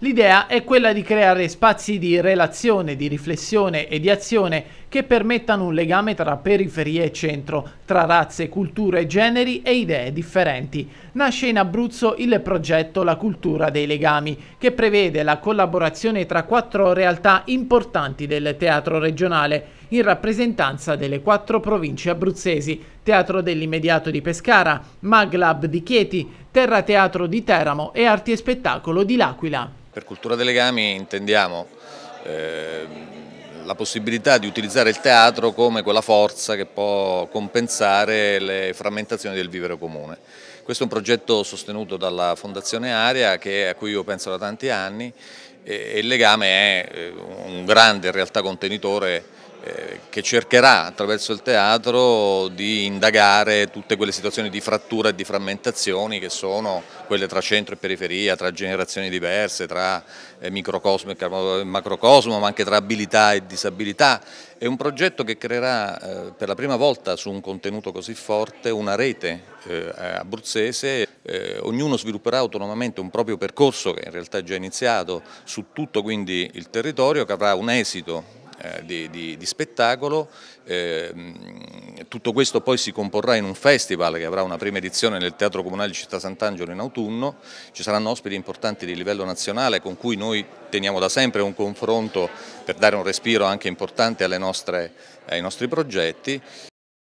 L'idea è quella di creare spazi di relazione, di riflessione e di azione che permettano un legame tra periferia e centro, tra razze, culture, generi e idee differenti. Nasce in Abruzzo il progetto La cultura dei legami, che prevede la collaborazione tra quattro realtà importanti del teatro regionale in rappresentanza delle quattro province abruzzesi, Teatro dell'Immediato di Pescara, Maglab di Chieti, Terra Teatro di Teramo e Arti e Spettacolo di L'Aquila. Per cultura dei legami intendiamo eh, la possibilità di utilizzare il teatro come quella forza che può compensare le frammentazioni del vivere comune. Questo è un progetto sostenuto dalla Fondazione Aria che, a cui io penso da tanti anni e, e il legame è eh, un grande in realtà contenitore eh, che cercherà attraverso il teatro di indagare tutte quelle situazioni di frattura e di frammentazioni che sono quelle tra centro e periferia, tra generazioni diverse, tra eh, microcosmo e macrocosmo, ma anche tra abilità e disabilità. È un progetto che creerà eh, per la prima volta su un contenuto così forte una rete abruzzese eh, ognuno svilupperà autonomamente un proprio percorso che in realtà è già iniziato su tutto quindi il territorio che avrà un esito eh, di, di, di, spettacolo, ehm, tutto questo poi si comporrà in un festival che avrà una prima edizione nel Teatro Comunale di Città Sant'Angelo in autunno, ci saranno ospiti importanti di livello nazionale con cui noi teniamo da sempre un confronto per dare un respiro anche importante nostre, ai nostri progetti.